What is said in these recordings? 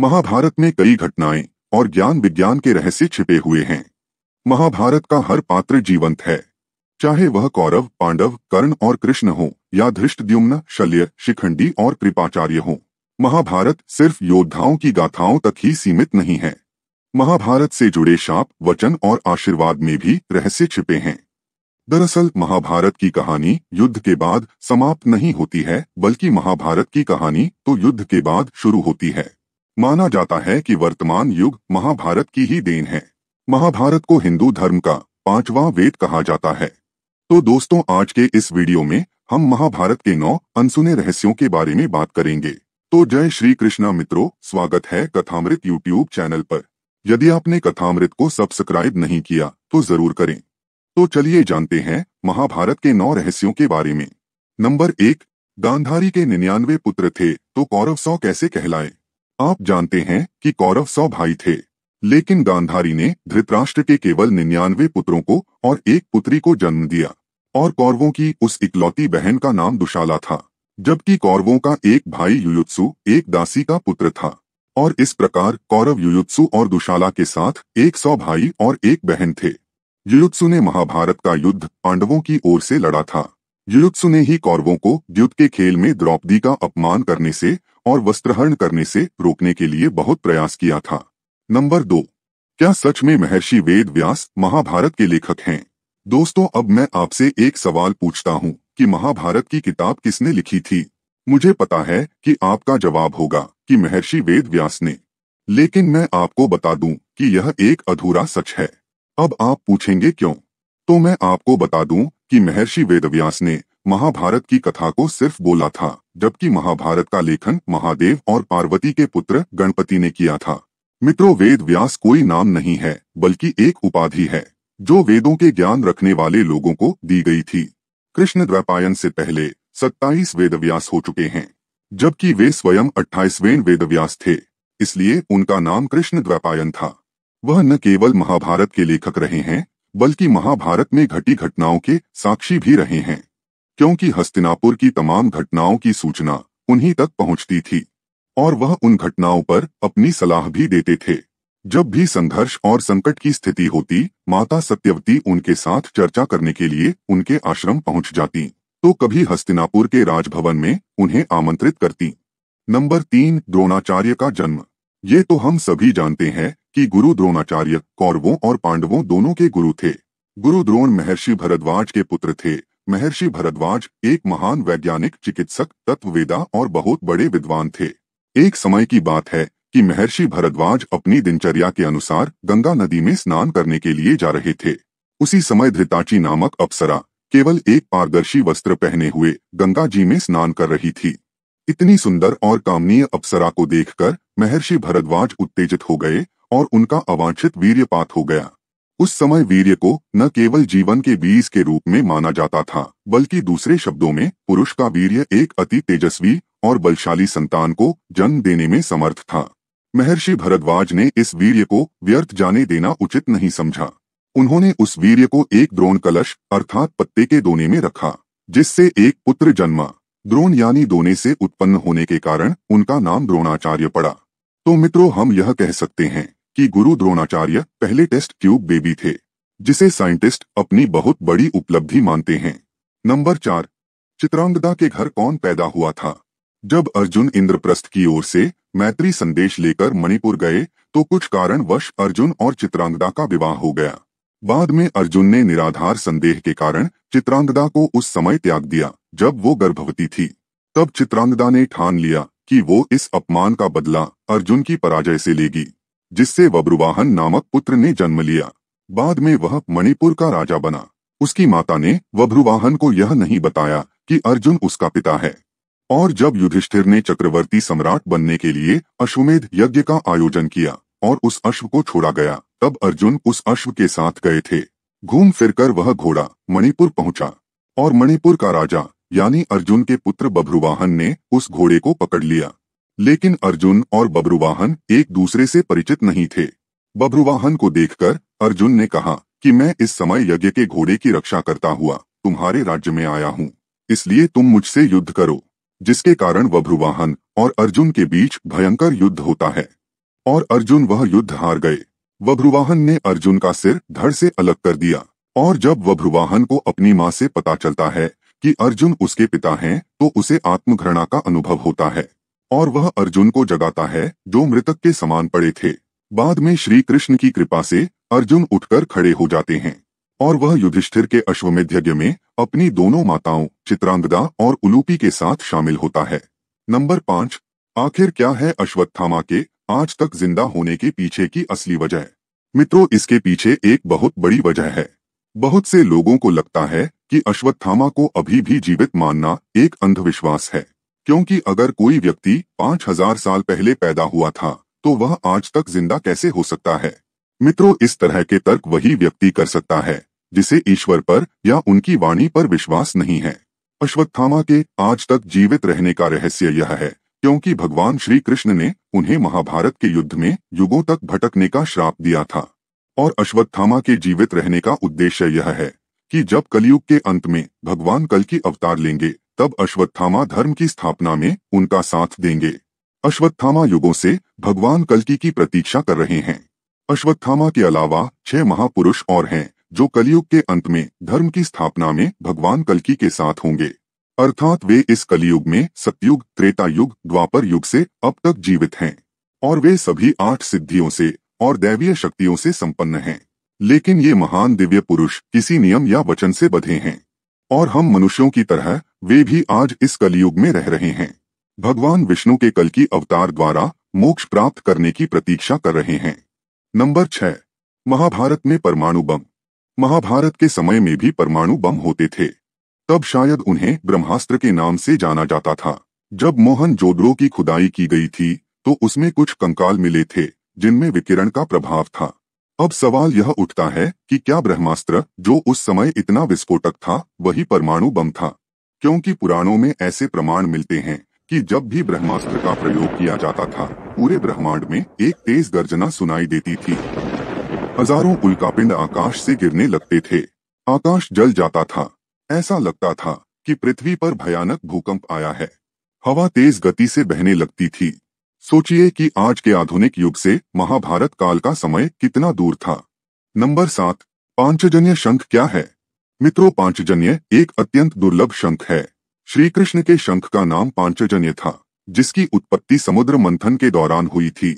महाभारत में कई घटनाएं और ज्ञान विज्ञान के रहस्य छिपे हुए हैं महाभारत का हर पात्र जीवंत है चाहे वह कौरव पांडव कर्ण और कृष्ण हो या धृष्टद्युम्न शल्य शिखंडी और कृपाचार्य हो महाभारत सिर्फ योद्धाओं की गाथाओं तक ही सीमित नहीं है महाभारत से जुड़े शाप वचन और आशीर्वाद में भी रहस्य छिपे हैं दरअसल महाभारत की कहानी युद्ध के बाद समाप्त नहीं होती है बल्कि महाभारत की कहानी तो युद्ध के बाद शुरू होती है माना जाता है कि वर्तमान युग महाभारत की ही देन है महाभारत को हिंदू धर्म का पांचवा वेद कहा जाता है तो दोस्तों आज के इस वीडियो में हम महाभारत के नौ अनसुने रहस्यों के बारे में बात करेंगे तो जय श्री कृष्णा मित्रों स्वागत है कथामृत यूट्यूब चैनल पर यदि आपने कथामृत को सब्सक्राइब नहीं किया तो जरूर करें तो चलिए जानते हैं महाभारत के नौ रहस्यों के बारे में नंबर एक गांधारी के निन्यानवे पुत्र थे तो कौरव सौ कैसे कहलाए आप जानते हैं कि कौरव सौ भाई थे लेकिन गांधारी ने धृतराष्ट्र के केवल निन्यानवे पुत्रों को और एक पुत्री को जन्म दिया और कौरवों की उस इकलौती बहन का नाम दुशाला था जबकि कौरवों का एक भाई युयुत्सु एक दासी का पुत्र था और इस प्रकार कौरव युयुत्सु और दुशाला के साथ एक सौ भाई और एक बहन थे युयुत्सु ने महाभारत का युद्ध पांडवों की ओर से लड़ा था युयुत्सु ने ही कौरवों को युद्ध के खेल में द्रौपदी का अपमान करने से और वस्त्रहरण करने से रोकने के लिए बहुत प्रयास किया था नंबर दो क्या सच में महर्षि वेद व्यास महाभारत के लेखक हैं दोस्तों अब मैं आपसे एक सवाल पूछता हूँ कि महाभारत की किताब किसने लिखी थी मुझे पता है कि आपका जवाब होगा कि महर्षि वेद व्यास ने लेकिन मैं आपको बता दूं कि यह एक अधूरा सच है अब आप पूछेंगे क्यों तो मैं आपको बता दूं कि महर्षि वेदव्यास ने महाभारत की कथा को सिर्फ बोला था जबकि महाभारत का लेखन महादेव और पार्वती के पुत्र गणपति ने किया था मित्रों वेद व्यास कोई नाम नहीं है बल्कि एक उपाधि है जो वेदों के ज्ञान रखने वाले लोगों को दी गई थी कृष्ण द्वैपायन से पहले 27 व्यास हो चुके हैं जबकि वे स्वयं 28वें व्यास थे इसलिए उनका नाम कृष्ण द्वैपायन था वह न केवल महाभारत के लेखक रहे हैं बल्कि महाभारत में घटी घटनाओं के साक्षी भी रहे हैं क्योंकि हस्तिनापुर की तमाम घटनाओं की सूचना उन्हीं तक पहुंचती थी और वह उन घटनाओं पर अपनी सलाह भी देते थे जब भी संघर्ष और संकट की स्थिति होती माता सत्यवती उनके साथ चर्चा करने के लिए उनके आश्रम पहुंच जाती तो कभी हस्तिनापुर के राजभवन में उन्हें आमंत्रित करती नंबर तीन द्रोणाचार्य का जन्म ये तो हम सभी जानते हैं कि गुरु द्रोणाचार्य कौरवों और पांडवों दोनों के गुरु थे गुरु द्रोण महर्षि भरद्वाज के पुत्र थे महर्षि भरद्वाज एक महान वैज्ञानिक चिकित्सक तत्ववेदा और बहुत बड़े विद्वान थे एक समय की बात है कि महर्षि भरद्वाज अपनी दिनचर्या के अनुसार गंगा नदी में स्नान करने के लिए जा रहे थे उसी समय धृताची नामक अप्सरा केवल एक पारदर्शी वस्त्र पहने हुए गंगा जी में स्नान कर रही थी इतनी सुंदर और कामनीय अप्सरा को देखकर महर्षि भरद्वाज उत्तेजित हो गए और उनका अवांछित वीर्यपात हो गया उस समय वीर्य को न केवल जीवन के बीज के रूप में माना जाता था बल्कि दूसरे शब्दों में पुरुष का वीर्य एक अति तेजस्वी और बलशाली संतान को जन्म देने में समर्थ था महर्षि भरद्वाज ने इस वीर्य को व्यर्थ जाने देना उचित नहीं समझा उन्होंने उस वीर्य को एक द्रोण कलश अर्थात पत्ते के दोने में रखा जिससे एक पुत्र जन्मा द्रोण यानी दोने से उत्पन्न होने के कारण उनका नाम द्रोणाचार्य पड़ा तो मित्रों हम यह कह सकते हैं कि गुरु द्रोणाचार्य पहले टेस्ट ट्यूब बेबी थे जिसे साइंटिस्ट अपनी बहुत बड़ी उपलब्धि मानते हैं नंबर चार चित्रांगदा के घर कौन पैदा हुआ था जब अर्जुन इंद्रप्रस्थ की ओर से मैत्री संदेश लेकर मणिपुर गए तो कुछ कारणवश अर्जुन और चित्रांगदा का विवाह हो गया बाद में अर्जुन ने निराधार संदेह के कारण चित्रांगदा को उस समय त्याग दिया जब वो गर्भवती थी तब चित्रांगदा ने ठान लिया कि वो इस अपमान का बदला अर्जुन की पराजय से लेगी जिससे बब्रुवाहन नामक पुत्र ने जन्म लिया बाद में वह मणिपुर का राजा बना उसकी माता ने वब्रुवाहन को यह नहीं बताया कि अर्जुन उसका पिता है और जब युधिष्ठिर ने चक्रवर्ती सम्राट बनने के लिए अश्वमेध यज्ञ का आयोजन किया और उस अश्व को छोड़ा गया तब अर्जुन उस अश्व के साथ गए थे घूम फिरकर वह घोड़ा मणिपुर पहुंचा और मणिपुर का राजा यानी अर्जुन के पुत्र बभ्रुवाहन ने उस घोड़े को पकड़ लिया लेकिन अर्जुन और बब्रुवाहन एक दूसरे से परिचित नहीं थे बब्रुवाहन को देखकर अर्जुन ने कहा कि मैं इस समय यज्ञ के घोड़े की रक्षा करता हुआ तुम्हारे राज्य में आया हूँ इसलिए तुम मुझसे युद्ध करो जिसके कारण बब्रुवाहन और अर्जुन के बीच भयंकर युद्ध होता है और अर्जुन वह युद्ध हार गए वभ्रुवाहन ने अर्जुन का सिर धड़ से अलग कर दिया और जब वभ्रुवाहन को अपनी माँ से पता चलता है कि अर्जुन उसके पिता हैं तो उसे आत्मघृणा का अनुभव होता है और वह अर्जुन को जगाता है जो मृतक के समान पड़े थे बाद में श्री कृष्ण की कृपा से अर्जुन उठकर खड़े हो जाते हैं और वह युधिष्ठिर के अश्वमेध यज्ञ में अपनी दोनों माताओं चित्रांगदा और उलूपी के साथ शामिल होता है नंबर पांच आखिर क्या है अश्वत्थामा के आज तक जिंदा होने के पीछे की असली वजह मित्रों इसके पीछे एक बहुत बड़ी वजह है बहुत से लोगों को लगता है कि अश्वत्थामा को अभी भी जीवित मानना एक अंधविश्वास है क्योंकि अगर कोई व्यक्ति पांच हजार साल पहले पैदा हुआ था तो वह आज तक जिंदा कैसे हो सकता है मित्रों इस तरह के तर्क वही व्यक्ति कर सकता है जिसे ईश्वर पर या उनकी वाणी पर विश्वास नहीं है अश्वत्थामा के आज तक जीवित रहने का रहस्य यह है क्योंकि भगवान श्री कृष्ण ने उन्हें महाभारत के युद्ध में युगों तक भटकने का श्राप दिया था और अश्वत्थामा के जीवित रहने का उद्देश्य यह है कि जब कलयुग के अंत में भगवान कल की अवतार लेंगे तब अश्वत्थामा धर्म की स्थापना में उनका साथ देंगे अश्वत्थामा युगों से भगवान कलकी की प्रतीक्षा कर रहे हैं अश्वत्थामा के अलावा छह महापुरुष और हैं जो कलयुग के अंत में धर्म की स्थापना में भगवान कलकी के साथ होंगे अर्थात वे इस कलयुग में सतयुग त्रेता युग द्वापर युग से अब तक जीवित हैं और वे सभी आठ सिद्धियों से और दैवीय शक्तियों से संपन्न हैं लेकिन ये महान दिव्य पुरुष किसी नियम या वचन से बधे हैं और हम मनुष्यों की तरह वे भी आज इस कलयुग में रह रहे हैं भगवान विष्णु के कल की अवतार द्वारा मोक्ष प्राप्त करने की प्रतीक्षा कर रहे हैं नंबर छह महाभारत में परमाणु बम महाभारत के समय में भी परमाणु बम होते थे तब शायद उन्हें ब्रह्मास्त्र के नाम से जाना जाता था जब मोहन जोद्रो की खुदाई की गई थी तो उसमें कुछ कंकाल मिले थे जिनमें विकिरण का प्रभाव था अब सवाल यह उठता है कि क्या ब्रह्मास्त्र जो उस समय इतना विस्फोटक था वही परमाणु बम था क्योंकि पुराणों में ऐसे प्रमाण मिलते हैं कि जब भी ब्रह्मास्त्र का प्रयोग किया जाता था पूरे ब्रह्मांड में एक तेज गर्जना सुनाई देती थी हजारों उल्कापिंड आकाश से गिरने लगते थे आकाश जल जाता था ऐसा लगता था कि पृथ्वी पर भयानक भूकंप आया है हवा तेज गति से बहने लगती थी सोचिए कि आज के आधुनिक युग से महाभारत काल का समय कितना दूर था नंबर सात पांचजन्य शंख क्या है मित्रों पांचजन्य एक अत्यंत दुर्लभ शंख है श्री कृष्ण के शंख का नाम पांचजन्य था जिसकी उत्पत्ति समुद्र मंथन के दौरान हुई थी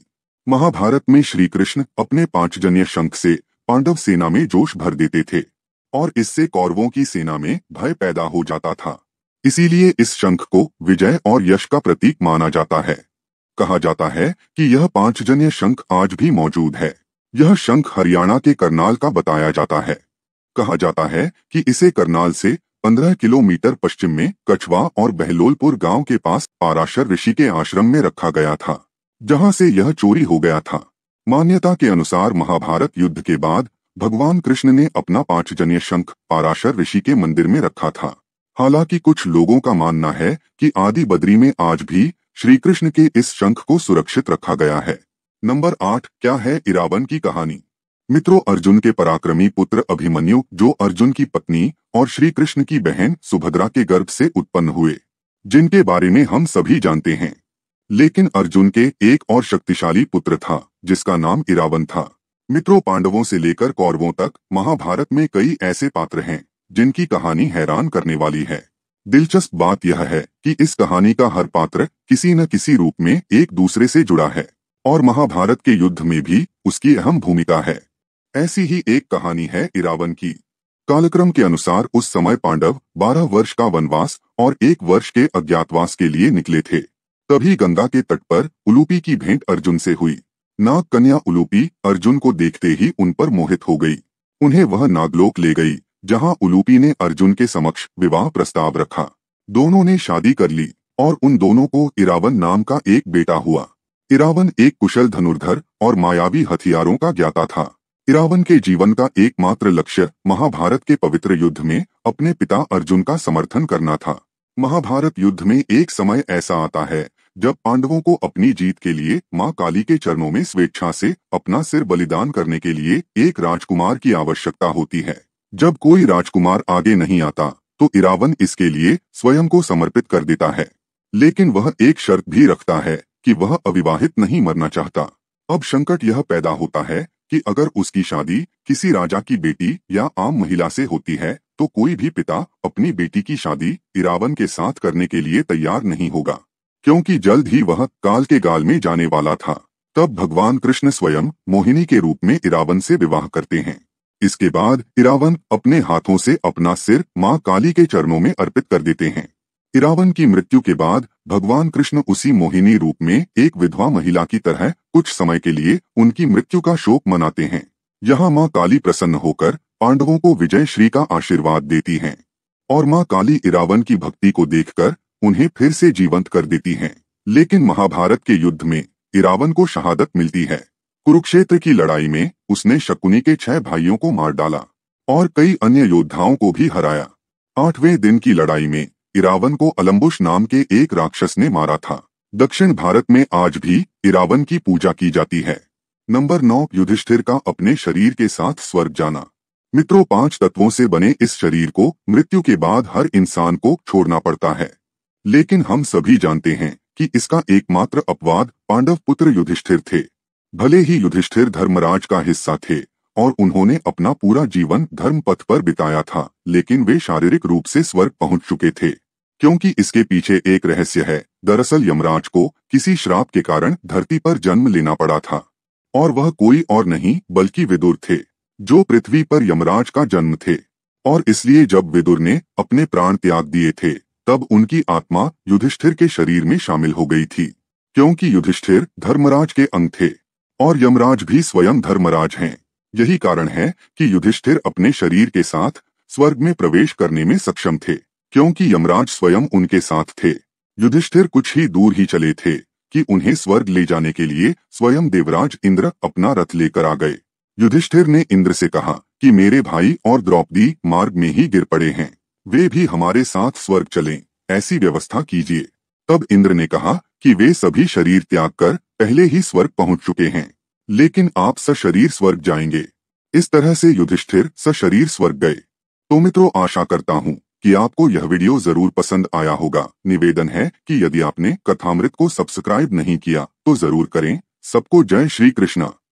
महाभारत में श्री कृष्ण अपने पांचजन्य शंख से पांडव सेना में जोश भर देते थे और इससे कौरवों की सेना में भय पैदा हो जाता था इसीलिए इस शंख को विजय और यश का प्रतीक माना जाता है कहा जाता है कि यह पांच जन्य शंख आज भी मौजूद है यह शंख हरियाणा के करनाल का बताया जाता है कहा जाता है कि इसे करनाल से 15 किलोमीटर पश्चिम में कछवा और बहलोलपुर गांव के पास पाराशर ऋषि के आश्रम में रखा गया था जहां से यह चोरी हो गया था मान्यता के अनुसार महाभारत युद्ध के बाद भगवान कृष्ण ने अपना पांचजन्य शंख पाराशर ऋषि के मंदिर में रखा था हालांकि कुछ लोगों का मानना है कि आदि बद्री में आज भी श्री कृष्ण के इस शंख को सुरक्षित रखा गया है नंबर आठ क्या है इरावन की कहानी मित्रों अर्जुन के पराक्रमी पुत्र अभिमन्यु जो अर्जुन की पत्नी और श्री कृष्ण की बहन सुभद्रा के गर्भ से उत्पन्न हुए जिनके बारे में हम सभी जानते हैं लेकिन अर्जुन के एक और शक्तिशाली पुत्र था जिसका नाम इरावन था मित्रों पांडवों से लेकर कौरवों तक महाभारत में कई ऐसे पात्र हैं जिनकी कहानी हैरान करने वाली है दिलचस्प बात यह है कि इस कहानी का हर पात्र किसी न किसी रूप में एक दूसरे से जुड़ा है और महाभारत के युद्ध में भी उसकी अहम भूमिका है ऐसी ही एक कहानी है इरावन की कालक्रम के अनुसार उस समय पांडव 12 वर्ष का वनवास और एक वर्ष के अज्ञातवास के लिए निकले थे तभी गंगा के तट पर उलूपी की भेंट अर्जुन से हुई नाग कन्या उलूपी अर्जुन को देखते ही उन पर मोहित हो गई उन्हें वह नागलोक ले गई जहां उलूपी ने अर्जुन के समक्ष विवाह प्रस्ताव रखा दोनों ने शादी कर ली और उन दोनों को इरावन नाम का एक बेटा हुआ इरावन एक कुशल धनुर्धर और मायावी हथियारों का ज्ञाता था इरावन के जीवन का एकमात्र लक्ष्य महाभारत के पवित्र युद्ध में अपने पिता अर्जुन का समर्थन करना था महाभारत युद्ध में एक समय ऐसा आता है जब पांडवों को अपनी जीत के लिए मां काली के चरणों में स्वेच्छा से अपना सिर बलिदान करने के लिए एक राजकुमार की आवश्यकता होती है जब कोई राजकुमार आगे नहीं आता तो इरावन इसके लिए स्वयं को समर्पित कर देता है लेकिन वह एक शर्त भी रखता है कि वह अविवाहित नहीं मरना चाहता अब संकट यह पैदा होता है कि अगर उसकी शादी किसी राजा की बेटी या आम महिला से होती है तो कोई भी पिता अपनी बेटी की शादी इरावन के साथ करने के लिए तैयार नहीं होगा क्योंकि जल्द ही वह काल के गाल में जाने वाला था तब भगवान कृष्ण स्वयं मोहिनी के रूप में इरावन से विवाह करते हैं इसके बाद इरावन अपने हाथों से अपना सिर माँ काली के चरणों में अर्पित कर देते हैं इरावन की मृत्यु के बाद भगवान कृष्ण उसी मोहिनी रूप में एक विधवा महिला की तरह कुछ समय के लिए उनकी मृत्यु का शोक मनाते हैं यहाँ माँ काली प्रसन्न होकर पांडवों को विजय श्री का आशीर्वाद देती हैं और माँ काली इरावन की भक्ति को देखकर उन्हें फिर से जीवंत कर देती हैं लेकिन महाभारत के युद्ध में इरावन को शहादत मिलती है कुरुक्षेत्र की लड़ाई में उसने शकुनी के छह भाइयों को मार डाला और कई अन्य योद्धाओं को भी हराया आठवें दिन की लड़ाई में इरावन को अलम्बुश नाम के एक राक्षस ने मारा था दक्षिण भारत में आज भी इरावन की पूजा की जाती है नंबर नौ युधिष्ठिर का अपने शरीर के साथ स्वर्ग जाना मित्रों पांच तत्वों से बने इस शरीर को मृत्यु के बाद हर इंसान को छोड़ना पड़ता है लेकिन हम सभी जानते हैं कि इसका एकमात्र अपवाद पांडव पुत्र युधिष्ठिर थे भले ही युधिष्ठिर धर्मराज का हिस्सा थे और उन्होंने अपना पूरा जीवन धर्म पथ पर बिताया था लेकिन वे शारीरिक रूप से स्वर्ग पहुंच चुके थे क्योंकि इसके पीछे एक रहस्य है दरअसल यमराज को किसी श्राप के कारण धरती पर जन्म लेना पड़ा था और वह कोई और नहीं बल्कि विदुर थे जो पृथ्वी पर यमराज का जन्म थे और इसलिए जब विदुर ने अपने प्राण त्याग दिए थे तब उनकी आत्मा युधिष्ठिर के शरीर में शामिल हो गई थी क्योंकि युधिष्ठिर धर्मराज के अंग थे और यमराज भी स्वयं धर्मराज हैं यही कारण है कि युधिष्ठिर अपने शरीर के साथ स्वर्ग में प्रवेश करने में सक्षम थे क्योंकि यमराज स्वयं उनके साथ थे युधिष्ठिर कुछ ही दूर ही चले थे कि उन्हें स्वर्ग ले जाने के लिए स्वयं देवराज इंद्र अपना रथ लेकर आ गए युधिष्ठिर ने इंद्र से कहा कि मेरे भाई और द्रौपदी मार्ग में ही गिर पड़े हैं वे भी हमारे साथ स्वर्ग चलें ऐसी व्यवस्था कीजिए तब इंद्र ने कहा कि वे सभी शरीर त्याग कर पहले ही स्वर्ग पहुंच चुके हैं लेकिन आप सशरीर स्वर्ग जाएंगे इस तरह से युधिष्ठिर सशरीर स्वर्ग गए तो मित्रों आशा करता हूँ कि आपको यह वीडियो जरूर पसंद आया होगा निवेदन है कि यदि आपने कथामृत को सब्सक्राइब नहीं किया तो जरूर करें सबको जय श्री कृष्णा